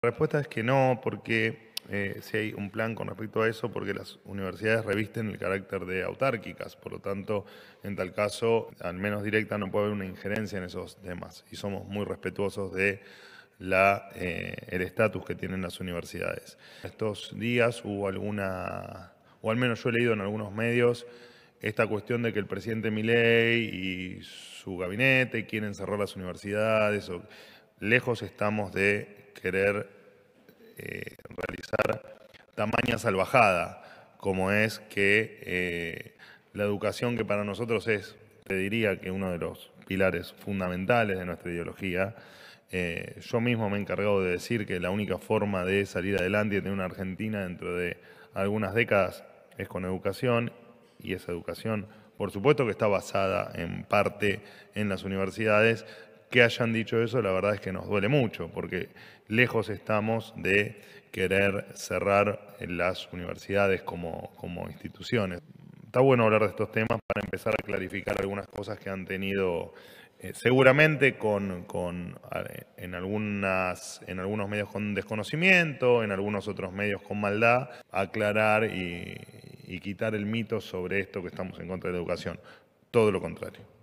La respuesta es que no, porque eh, si hay un plan con respecto a eso, porque las universidades revisten el carácter de autárquicas, por lo tanto, en tal caso, al menos directa, no puede haber una injerencia en esos temas. Y somos muy respetuosos de eh, el estatus que tienen las universidades. Estos días hubo alguna, o al menos yo he leído en algunos medios, esta cuestión de que el presidente Milei y su gabinete quieren cerrar las universidades. O, lejos estamos de querer eh, realizar tamaña salvajada, como es que eh, la educación que para nosotros es, te diría que uno de los pilares fundamentales de nuestra ideología, eh, yo mismo me he encargado de decir que la única forma de salir adelante y tener una Argentina dentro de algunas décadas es con educación y esa educación, por supuesto que está basada en parte en las universidades, que hayan dicho eso, la verdad es que nos duele mucho, porque lejos estamos de querer cerrar las universidades como, como instituciones. Está bueno hablar de estos temas para empezar a clarificar algunas cosas que han tenido eh, seguramente con, eh, en, algunas, en algunos medios con desconocimiento, en algunos otros medios con maldad, aclarar y quitar el mito sobre esto que estamos en contra de la educación. Todo lo contrario.